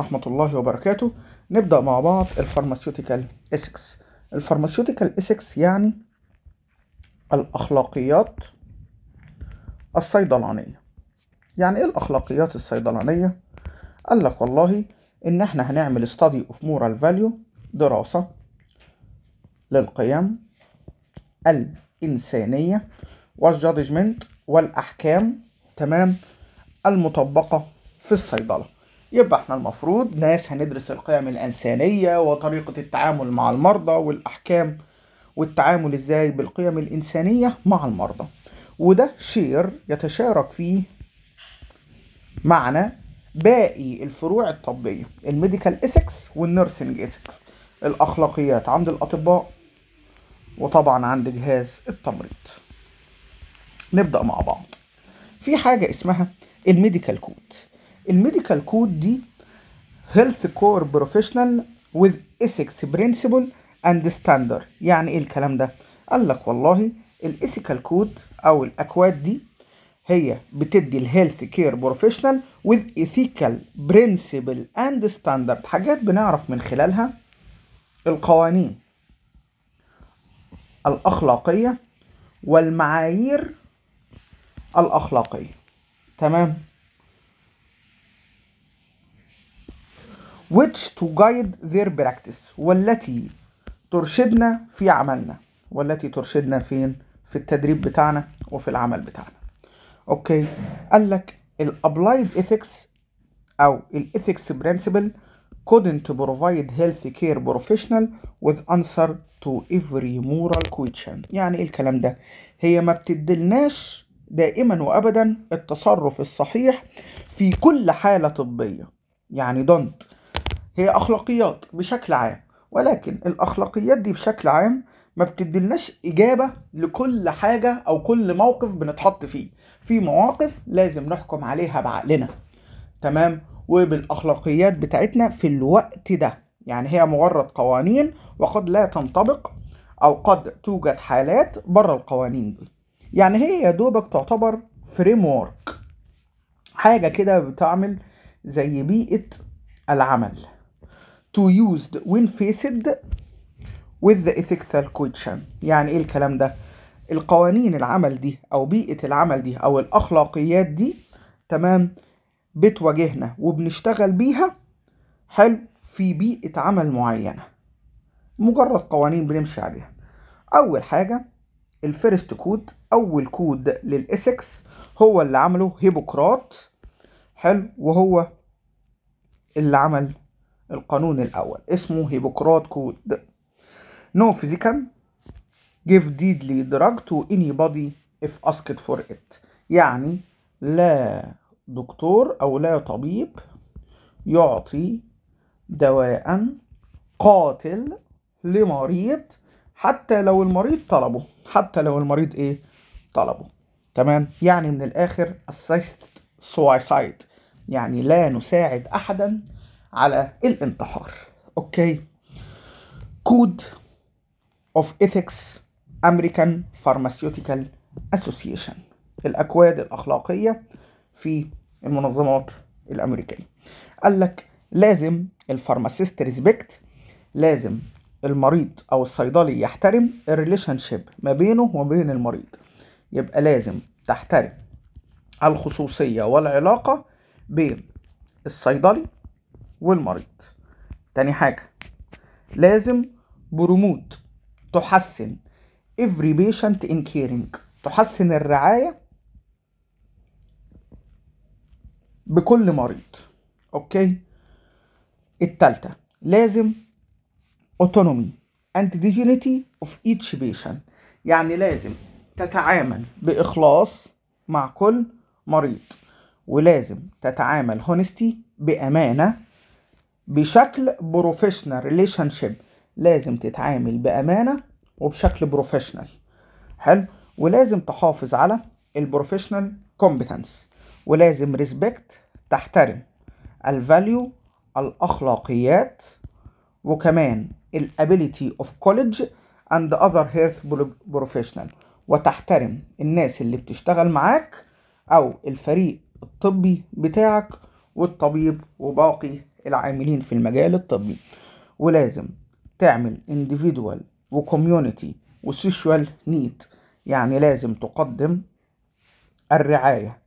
ورحمة الله وبركاته نبدأ مع بعض الفارماسيوتيكال إسكس الفارماسيوتيكال إسكس يعني الأخلاقيات الصيدلانية يعني إيه الأخلاقيات الصيدلانية؟ قال لك والله إن إحنا هنعمل study of moral value دراسة للقيم الإنسانية والجادجمنت والأحكام تمام المطبقة في الصيدلة يبقى احنا المفروض ناس هندرس القيم الإنسانية وطريقة التعامل مع المرضى والأحكام والتعامل ازاي بالقيم الإنسانية مع المرضى وده شير يتشارك فيه معنا باقي الفروع الطبية الميديكال إسكس والنيرسينج إسكس الأخلاقيات عند الأطباء وطبعا عند جهاز التمريض نبدأ مع بعض في حاجة اسمها الميديكال كود الميديكال كود دي هيلث كور بروفيشنال with اسكس principle and ستاندر يعني ايه الكلام ده قال لك والله الايثيكال كود او الاكواد دي هي بتدي الهيلث كير بروفيشنال with ethical principle and standard حاجات بنعرف من خلالها القوانين الاخلاقيه والمعايير الاخلاقيه تمام which to guide their practice والتي ترشدنا في عملنا والتي ترشدنا فين في التدريب بتاعنا وفي العمل بتاعنا اوكي قال لك الابلايد ethics او ethics principle couldn't provide care professional with answer to every moral question يعني ايه الكلام ده هي ما بتدلناش دائما وابدا التصرف الصحيح في كل حاله طبيه يعني don't هي أخلاقيات بشكل عام ولكن الأخلاقيات دي بشكل عام ما بتدلناش إجابة لكل حاجة أو كل موقف بنتحط فيه في مواقف لازم نحكم عليها بعقلنا تمام وبالأخلاقيات بتاعتنا في الوقت ده يعني هي مجرد قوانين وقد لا تنطبق أو قد توجد حالات بره القوانين دي يعني هي يا دوبك تعتبر فريم حاجة كده بتعمل زي بيئة العمل to used when faced with the ethical question يعني ايه الكلام ده القوانين العمل دي او بيئة العمل دي او الاخلاقيات دي تمام بتواجهنا وبنشتغل بيها حلو في بيئة عمل معينة مجرد قوانين بنمشي عليها اول حاجة الفيرست كود اول كود للاسكس هو اللي عمله هيبوكرات حلو وهو اللي عمل القانون الأول اسمه هيبوكرات كود No physician give deadly drug to anybody if asked for it يعني لا دكتور أو لا طبيب يعطي دواء قاتل لمريض حتى لو المريض طلبه حتى لو المريض ايه طلبه تمام يعني من الاخر assist suicide يعني لا نساعد احدا على الانتحار اوكي كود اوف ايثكس امريكان فارماسيوتيكال اسوسيشن الاكواد الاخلاقيه في المنظمات الامريكيه قال لك لازم الفارماسيست ريسبكت لازم المريض او الصيدلي يحترم الريليشن شيب ما بينه وما بين المريض يبقى لازم تحترم الخصوصيه والعلاقه بين الصيدلي والمريض تاني حاجة لازم بروموت تحسن every patient in caring تحسن الرعاية بكل مريض اوكي التالتة لازم autonomy and dignity of each patient يعني لازم تتعامل بإخلاص مع كل مريض ولازم تتعامل هونستي بأمانة بشكل بروفيشنال ريليشن شيب لازم تتعامل بامانه وبشكل بروفيشنال حلو ولازم تحافظ على البروفيشنال كومبتنس ولازم ريسبكت تحترم الفاليو الاخلاقيات وكمان الابيليتي اوف كوليدج اند اذر هيرث بروفيشنال وتحترم الناس اللي بتشتغل معاك او الفريق الطبي بتاعك والطبيب وباقي العاملين في المجال الطبي ولازم تعمل individual وكوميونتي social نيد يعني لازم تقدم الرعاية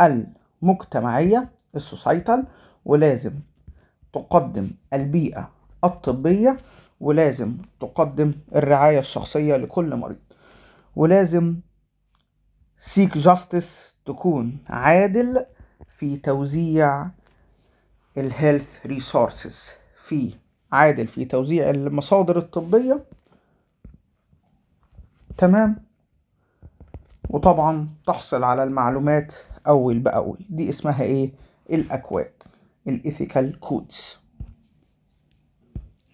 المجتمعية السوسايتال ولازم تقدم البيئة الطبية ولازم تقدم الرعاية الشخصية لكل مريض ولازم سيك جاستس تكون عادل في توزيع الهيلث ريسورسز في عادل في توزيع المصادر الطبية تمام وطبعا تحصل على المعلومات أول بأول دي اسمها إيه الأكواد الإثيكال كودز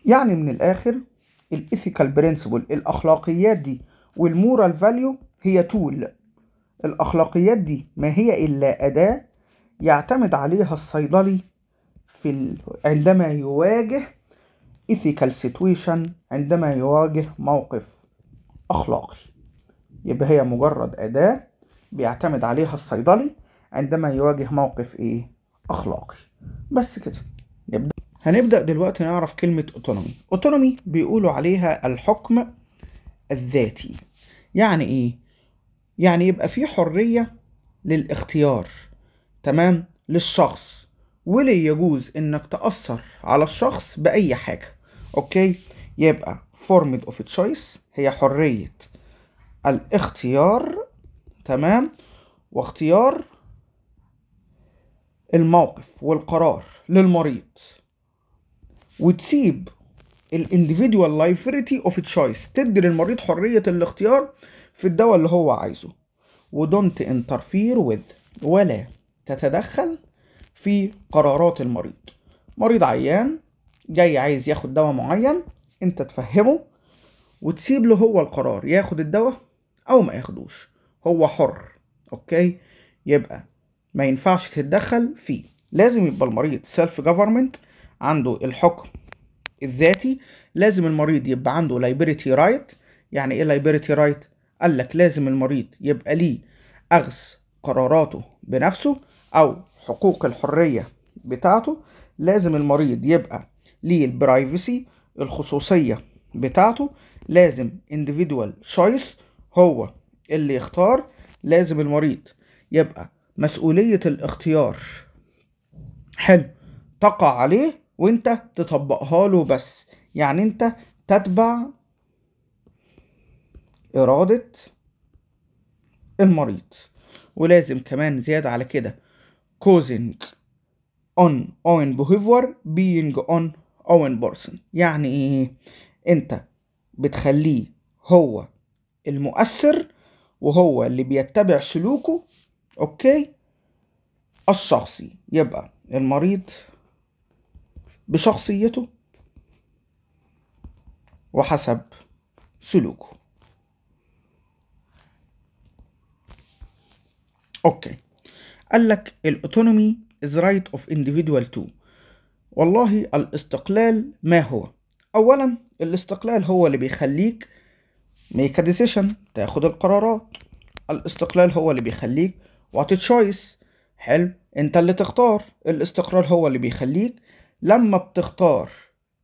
يعني من الآخر الإثيكال برينسبل الأخلاقيات دي والمورال فاليو هي تول الأخلاقيات دي ما هي إلا أداة يعتمد عليها الصيدلي في ال... عندما يواجه ethical situation عندما يواجه موقف أخلاقي يبقى هي مجرد أداة بيعتمد عليها الصيدلي عندما يواجه موقف إيه؟ أخلاقي بس كده نبدأ هنبدأ دلوقتي نعرف كلمة autonomy autonomy بيقولوا عليها الحكم الذاتي يعني إيه؟ يعني يبقى في حرية للاختيار تمام للشخص وليه يجوز انك تأثر على الشخص بأي حاجة اوكي يبقى formed of choice هي حرية الاختيار تمام واختيار الموقف والقرار للمريض وتسيب الانديفيدوال لايبرتي اوف تشويس تدي للمريض حريه الاختيار في الدواء اللي هو عايزه ودونت انترفير with ولا تتدخل في قرارات المريض مريض عيان جاي عايز ياخد دواء معين انت تفهمه وتسيب له هو القرار ياخد الدواء او ما ياخدوش هو حر اوكي يبقى ما ينفعش تتدخل فيه لازم يبقى المريض سيلف جفرمنت عنده الحكم الذاتي لازم المريض يبقى عنده لايبرتي رايت يعني ايه لايبرتي رايت قال لك لازم المريض يبقى ليه اخذ قراراته بنفسه او حقوق الحرية بتاعته لازم المريض يبقى ليه البرايفسي الخصوصية بتاعته لازم individual choice هو اللي يختار لازم المريض يبقى مسؤولية الاختيار حلو تقع عليه وانت تطبقها له بس يعني انت تتبع إرادة المريض ولازم كمان زيادة على كده causing اون اون بيهيفور بينج اون اون بيرسون يعني ايه انت بتخليه هو المؤثر وهو اللي بيتبع سلوكه اوكي الشخصي يبقى المريض بشخصيته وحسب سلوكه اوكي قال لك الاوتونومي از رايت اوف individual تو والله الاستقلال ما هو اولا الاستقلال هو اللي بيخليك ميك ديسيشن تاخد القرارات الاستقلال هو اللي بيخليك وات تشويس حلو انت اللي تختار الاستقرار هو اللي بيخليك لما بتختار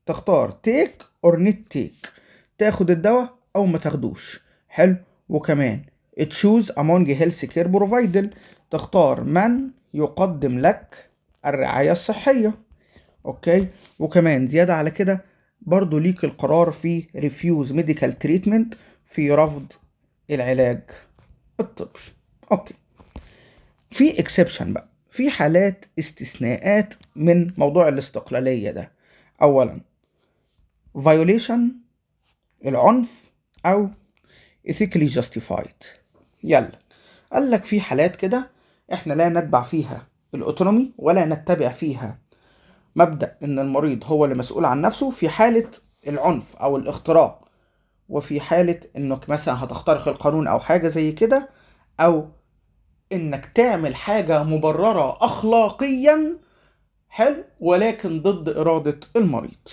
تختار تيك اور نيت تيك تاخد الدواء او ما تاخدوش حلو وكمان تشوز امونج هيلث كير provider تختار من يقدم لك الرعاية الصحية اوكي وكمان زيادة على كده برضو ليك القرار في ريفيوز ميديكال تريتمنت في رفض العلاج الطبي اوكي في اكسبشن بقى في حالات استثناءات من موضوع الاستقلالية ده اولا violation العنف او ethically justified يلا قال لك في حالات كده احنا لا نتبع فيها الاوتونومي ولا نتبع فيها مبدا ان المريض هو اللي مسؤول عن نفسه في حاله العنف او الاختراق وفي حاله انك مثلا هتخترق القانون او حاجه زي كده او انك تعمل حاجه مبرره اخلاقيا حلو ولكن ضد اراده المريض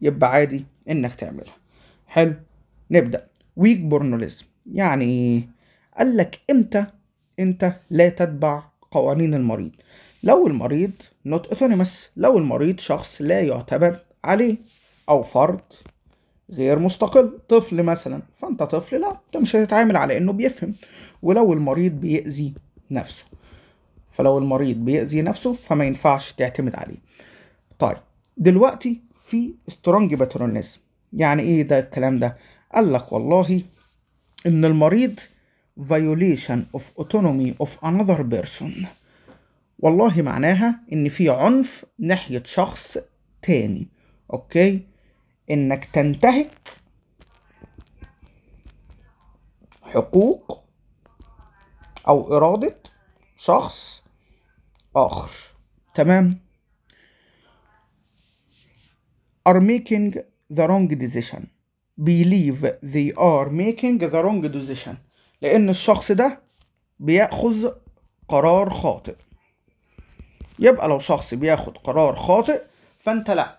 يبقى عادي انك تعملها حلو نبدا ويك بورنوليزم يعني قال لك امتى انت لا تتبع قوانين المريض لو المريض نوت اوتونيمس لو المريض شخص لا يعتمد عليه او فرد غير مستقل طفل مثلا فانت طفل لا انت مش هتتعامل على انه بيفهم ولو المريض بيأذي نفسه فلو المريض بيأذي نفسه فما ينفعش تعتمد عليه طيب دلوقتي في سترونج باترونيزم يعني ايه ده الكلام ده قال لك والله ان المريض violation of autonomy of another person والله معناها ان في عنف ناحية شخص تاني اوكي انك تنتهك حقوق او ارادة شخص اخر تمام are making the wrong decision believe they are making the wrong decision لأن الشخص ده بيأخذ قرار خاطئ يبقى لو شخص بياخد قرار خاطئ فأنت لأ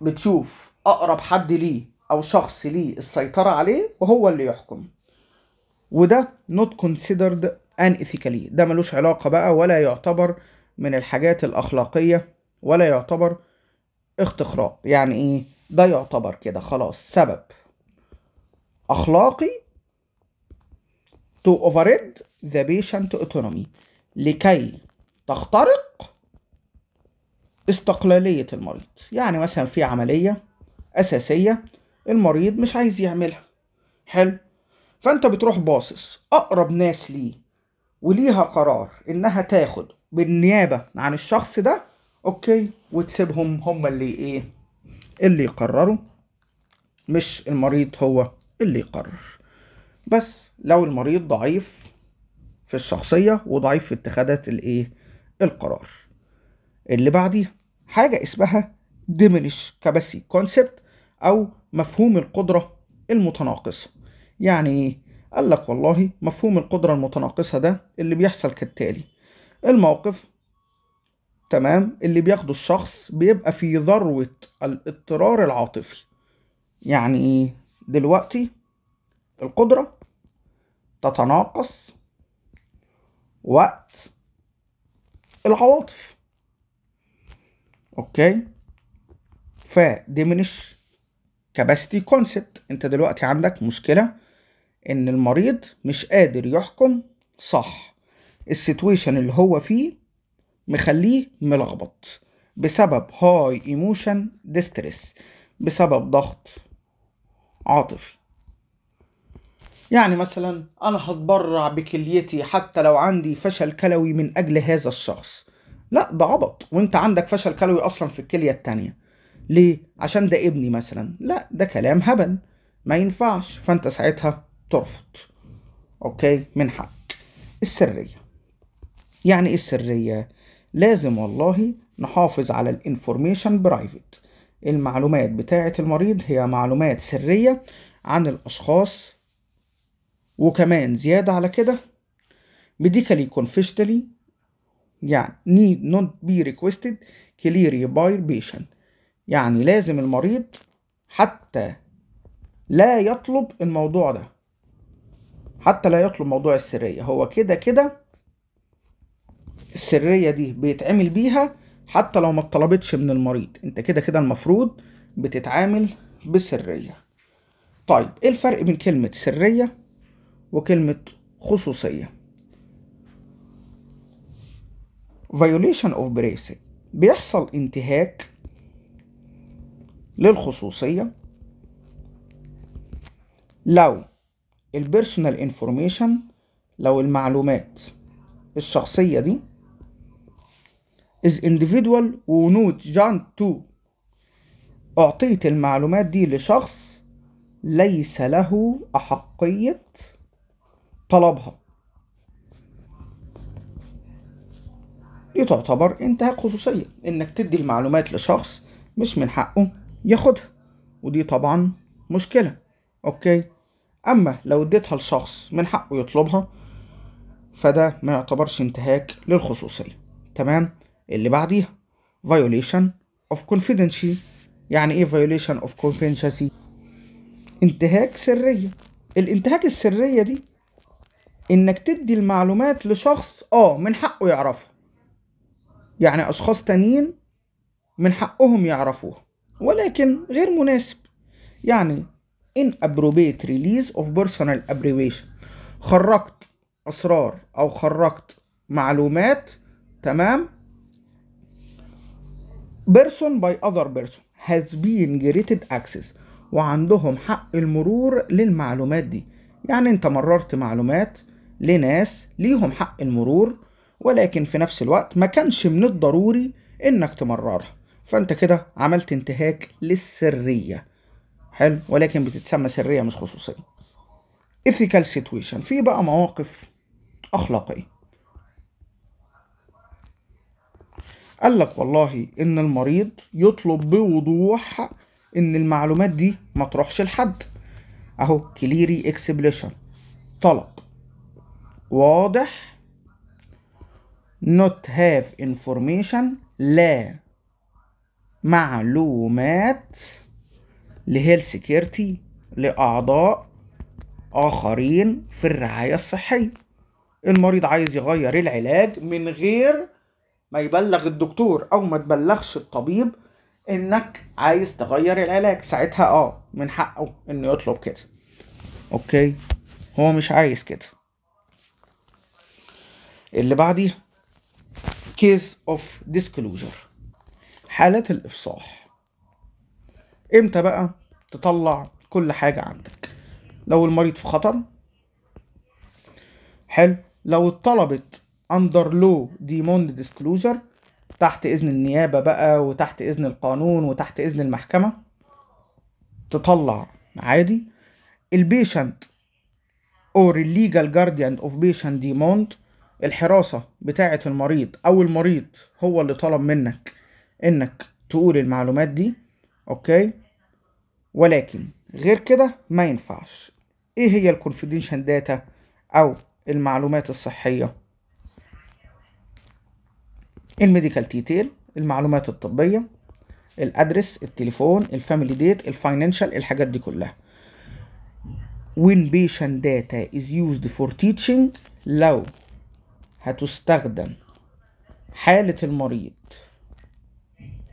بتشوف أقرب حد ليه أو شخص ليه السيطرة عليه وهو اللي يحكم وده not considered unethically ده ملوش علاقة بقى ولا يعتبر من الحاجات الأخلاقية ولا يعتبر اختخراء يعني ايه ده يعتبر كده خلاص سبب أخلاقي to override the patient autonomy لكي تخترق استقلالية المريض يعني مثلا في عملية أساسية المريض مش عايز يعملها حلو فأنت بتروح باصص أقرب ناس ليه وليها قرار إنها تاخد بالنيابة عن الشخص ده أوكي وتسيبهم هم اللي إيه اللي يقرروا مش المريض هو اللي يقرر بس لو المريض ضعيف في الشخصية وضعيف في اتخاذات الايه القرار اللي بعديها حاجة اسمها diminish capacity concept او مفهوم القدرة المتناقصة يعني ايه قال لك والله مفهوم القدرة المتناقصة ده اللي بيحصل كالتالي الموقف تمام اللي بياخده الشخص بيبقى في ذروة الاضطرار العاطفي يعني إيه؟ دلوقتي القدرة تتناقص وقت العواطف اوكي ف diminish capacity concept انت دلوقتي عندك مشكلة ان المريض مش قادر يحكم صح السيتويشن اللي هو فيه مخليه ملخبط بسبب هاي ايموشن ديستريس بسبب ضغط عاطفي يعني مثلا أنا هتبرع بكليتي حتى لو عندي فشل كلوي من أجل هذا الشخص لا ده عبط وانت عندك فشل كلوي أصلا في الكلية التانية ليه؟ عشان ده ابني مثلا لا ده كلام هبل ما ينفعش فانت ساعتها ترفض أوكي من حق السرية يعني ايه السرية؟ لازم والله نحافظ على الانفورميشن برايفت المعلومات بتاعة المريض هي معلومات سرية عن الأشخاص وكمان زيادة على كده medically confessionally يعني need not be requested clearly by patient يعني لازم المريض حتى لا يطلب الموضوع ده حتى لا يطلب موضوع السرية هو كده كده السرية دي بيتعمل بيها حتى لو ما اتطلبتش من المريض انت كده كده المفروض بتتعامل بسرية طيب ايه الفرق بين كلمة سرية وكلمة خصوصية violation of privacy بيحصل انتهاك للخصوصية لو البيرسونال انفورميشن لو المعلومات الشخصية دي is individual ونود جان تو أعطيت المعلومات دي لشخص ليس له أحقية طلبها دي تعتبر انتهاك خصوصية انك تدي المعلومات لشخص مش من حقه ياخدها ودي طبعا مشكلة اوكي اما لو اديتها لشخص من حقه يطلبها فده ما يعتبرش انتهاك للخصوصية تمام اللي بعديها violation of confidentiality يعني ايه violation of confidentiality انتهاك سرية الانتهاك السرية دي انك تدي المعلومات لشخص اه من حقه يعرفها يعني اشخاص تانيين من حقهم يعرفوها ولكن غير مناسب يعني ان ابروبيت release of personal ابريفيشن خرجت اسرار او خرجت معلومات تمام person by other person has been granted access وعندهم حق المرور للمعلومات دي يعني انت مررت معلومات لناس ليهم حق المرور ولكن في نفس الوقت ما كانش من الضروري انك تمررها فانت كده عملت انتهاك للسرية حلو ولكن بتتسمى سرية مش خصوصية ethical situation في بقى مواقف أخلاقية قال لك والله إن المريض يطلب بوضوح إن المعلومات دي ما تروحش لحد أهو كليري اكسبليشن طلب واضح not have information لا معلومات لهيلث سكيورتي لأعضاء آخرين في الرعاية الصحية المريض عايز يغير العلاج من غير ما يبلغ الدكتور أو ما تبلغش الطبيب إنك عايز تغير العلاج ساعتها اه من حقه إنه يطلب كده أوكي هو مش عايز كده اللي بعديها كيس اوف disclosure حالات الافصاح امتى بقى تطلع كل حاجة عندك لو المريض في خطر حلو لو اتطلبت اندر لو ديموند ديسكلوجر تحت اذن النيابه بقى وتحت اذن القانون وتحت اذن المحكمه تطلع عادي البيشنت اور الليجال جارديان اوف بيشنت ديموند الحراسة بتاعة المريض أو المريض هو اللي طلب منك إنك تقول المعلومات دي أوكي ولكن غير كده ما ينفعش إيه هي الكونفيدينشال داتا أو المعلومات الصحية الميديكال تيتيل المعلومات الطبية الأدرس التليفون الفاميلي ديت الفاينانشال الحاجات دي كلها when patient data is used for teaching لو هتستخدم حالة المريض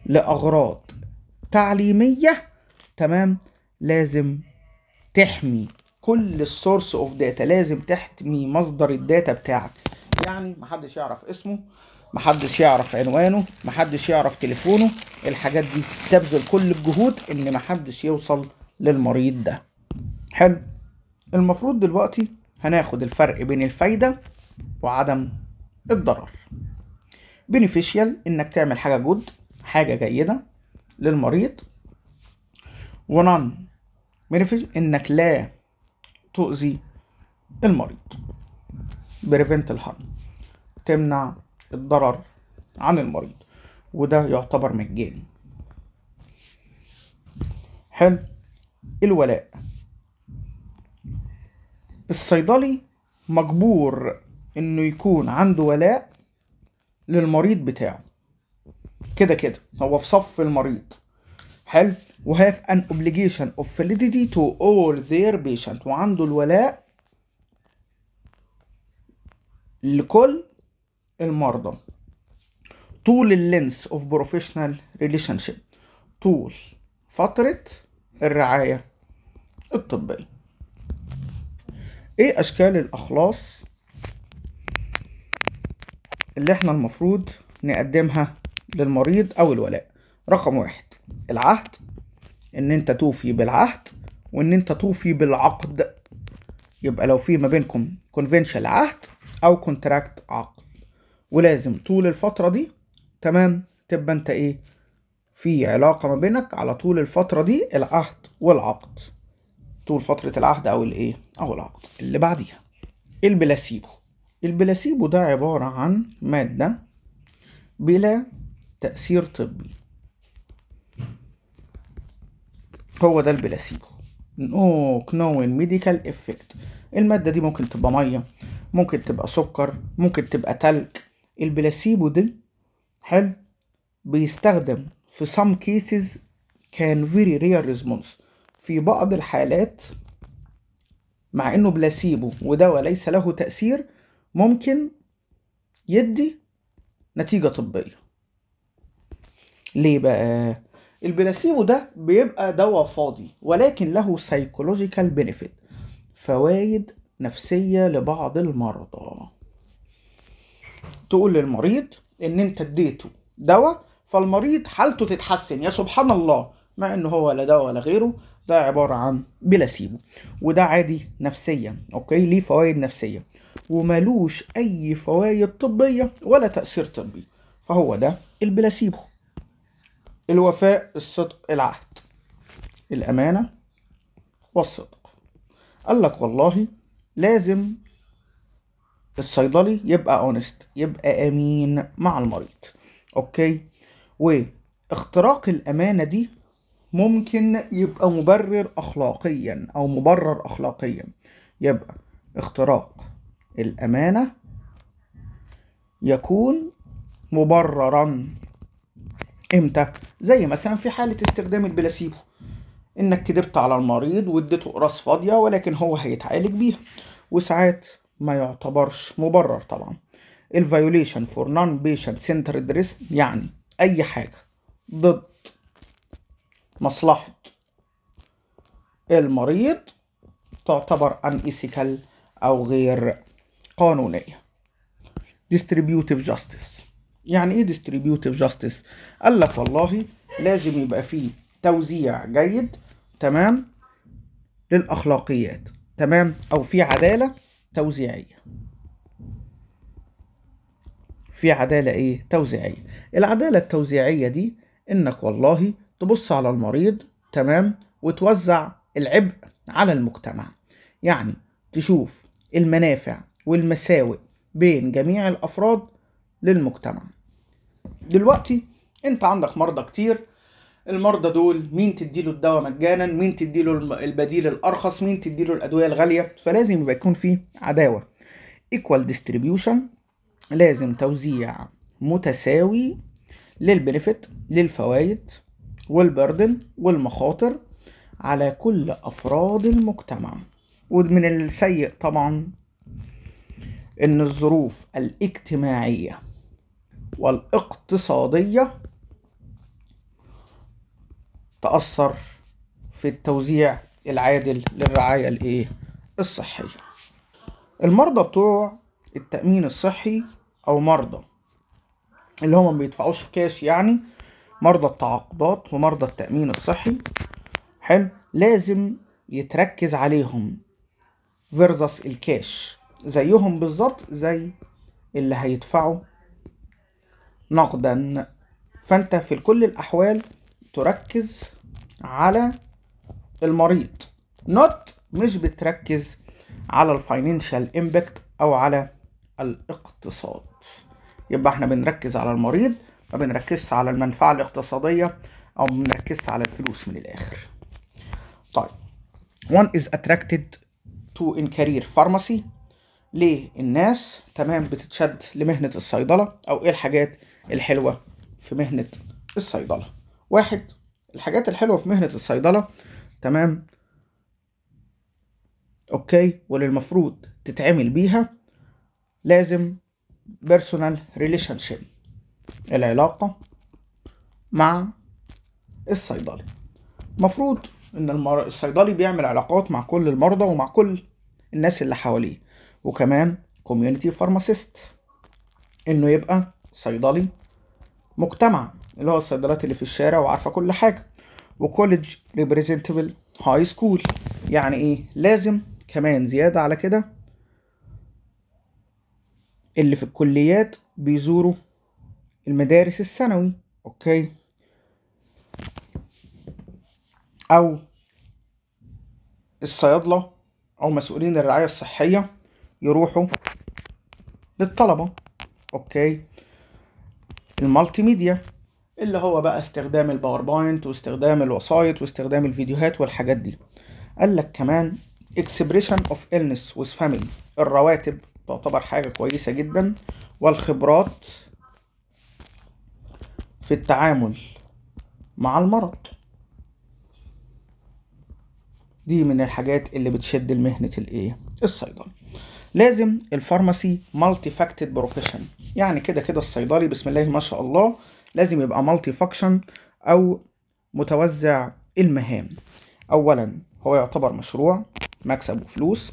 لأغراض تعليمية تمام لازم تحمي كل السورس اوف داتا لازم تحمي مصدر الداتا بتاعك يعني محدش يعرف اسمه محدش يعرف عنوانه محدش يعرف تليفونه الحاجات دي تبذل كل الجهود ان محدش يوصل للمريض ده حلو المفروض دلوقتي هناخد الفرق بين الفايده وعدم الضرر بينيفيشال انك تعمل حاجه جود حاجه جيده للمريض ونون بينيفيشيال انك لا تؤذي المريض بريفنت الهارم تمنع الضرر عن المريض وده يعتبر مجاني حلو الولاء الصيدلي مجبور انه يكون عنده ولاء للمريض بتاعه كده كده هو في صف المريض حلو وهاف ان obligation اوف validity تو اول ذير بيشنت وعنده الولاء لكل المرضى طول اللينس اوف بروفيشنال ريليشن شيب طول فترة الرعاية الطبية ايه اشكال الاخلاص اللي احنا المفروض نقدمها للمريض او الولاء رقم واحد العهد ان انت توفي بالعهد وان انت توفي بالعقد يبقى لو في ما بينكم كونفنشال عهد او كونتراكت عقد ولازم طول الفتره دي تمام تبقى انت ايه في علاقه ما بينك على طول الفتره دي العهد والعقد طول فتره العهد او الايه او العقد اللي بعديها البلاسيبو البلاسيبو ده عبارة عن مادة بلا تأثير طبي هو ده البلاسيبو نو نو ميديكال افكت المادة دي ممكن تبقى مية ممكن تبقى سكر ممكن تبقى تلج البلاسيبو ده حلو بيستخدم في some cases كان very rare response في بعض الحالات مع انه بلاسيبو ودواء ليس له تأثير ممكن يدي نتيجة طبية ليه بقى؟ البلاسيبو ده بيبقى دواء فاضي ولكن له سايكولوجيكال بنفيت فوائد نفسية لبعض المرضى تقول للمريض ان انت اديته دواء فالمريض حالته تتحسن يا سبحان الله مع ان هو لا دواء ولا غيره ده عبارة عن بلاسيبو وده عادي نفسيا اوكي ليه فوائد نفسية وملوش اي فوائد طبية ولا تأثير طبي فهو ده البلاسيبو الوفاء الصدق العهد الأمانة والصدق قال لك والله لازم الصيدلي يبقى اونست يبقى امين مع المريض اوكي واختراق الامانه دي ممكن يبقى مبرر أخلاقيا أو مبرر أخلاقيا يبقى اختراق الأمانة يكون مبررا امتى زي مثلا في حالة استخدام البلاسيبو انك كدبت على المريض واديته اقراص فاضية ولكن هو هيتعالج بيها وساعات ما يعتبرش مبرر طبعا الفيوليشن فور نون بيشنت سنتر دريس يعني اي حاجة ضد مصلحة المريض تعتبر unethical أو غير قانونية distributive justice يعني ايه distributive justice قال لك والله لازم يبقى فيه توزيع جيد تمام للأخلاقيات تمام أو في عدالة توزيعية في عدالة ايه توزيعية العدالة التوزيعية دي انك والله تبص على المريض تمام وتوزع العبء على المجتمع يعني تشوف المنافع والمساوئ بين جميع الافراد للمجتمع دلوقتي انت عندك مرضى كتير المرضى دول مين تديله الدواء مجانا مين تديله البديل الارخص مين تديله الادويه الغاليه فلازم يبقى يكون في عداوه ايكوال ديستريبيوشن لازم توزيع متساوي للبنفيت للفوائد والبردن والمخاطر على كل أفراد المجتمع ومن السيء طبعا إن الظروف الاجتماعية والاقتصادية تأثر في التوزيع العادل للرعاية الإيه؟ الصحية المرضى بتوع التأمين الصحي أو مرضى اللي هما ما بيدفعوش كاش يعني مرضى التعاقدات ومرضى التأمين الصحي حلو لازم يتركز عليهم فيرزس الكاش زيهم بالظبط زي اللي هيدفعوا نقدا فانت في كل الاحوال تركز على المريض نوت مش بتركز على الفاينانشال امباكت او على الاقتصاد يبقى احنا بنركز على المريض ما بنركزش على المنفعة الاقتصادية أو ما بنركزش على الفلوس من الآخر طيب one is attracted to in career pharmacy ليه الناس تمام بتتشد لمهنة الصيدلة أو إيه الحاجات الحلوة في مهنة الصيدلة واحد الحاجات الحلوة في مهنة الصيدلة تمام أوكي واللي المفروض تتعمل بيها لازم بيرسونال ريليشن شيب العلاقة مع الصيدلي مفروض ان المر... الصيدلي بيعمل علاقات مع كل المرضى ومع كل الناس اللي حواليه وكمان كوميونتي فارماسيست انه يبقى صيدلي مجتمع اللي هو الصيدلات اللي في الشارع وعارفه كل حاجه وكوليدج ريبريزنتبل هاي سكول يعني ايه لازم كمان زياده على كده اللي في الكليات بيزوروا المدارس الثانوي اوكي او الصيادله او مسؤولين الرعايه الصحيه يروحوا للطلبه اوكي المالتي ميديا اللي هو بقى استخدام الباوربوينت واستخدام الوسايط واستخدام الفيديوهات والحاجات دي قال لك كمان expression of illness with family الرواتب تعتبر حاجة كويسة جدا والخبرات في التعامل مع المرض دي من الحاجات اللي بتشد المهنة الايه الصيدلة لازم الفارماسي مالتي فاكتد بروفيشن يعني كده كده الصيدلي بسم الله ما شاء الله لازم يبقى مالتي فاكشن او متوزع المهام اولا هو يعتبر مشروع مكسب وفلوس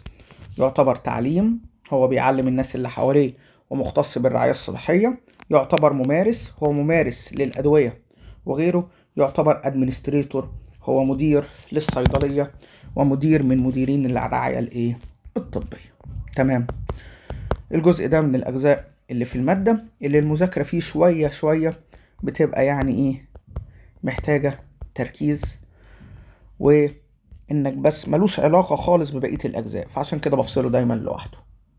يعتبر تعليم هو بيعلم الناس اللي حواليه ومختص بالرعاية الصحية يعتبر ممارس هو ممارس للأدوية وغيره يعتبر أدمنستريتور هو مدير للصيدلية ومدير من مديرين الرعاية الإيه الطبية تمام الجزء ده من الأجزاء اللي في المادة اللي المذاكرة فيه شوية شوية بتبقى يعني إيه محتاجة تركيز وإنك بس ملوش علاقة خالص ببقية الأجزاء فعشان كده بفصله دايما لوحده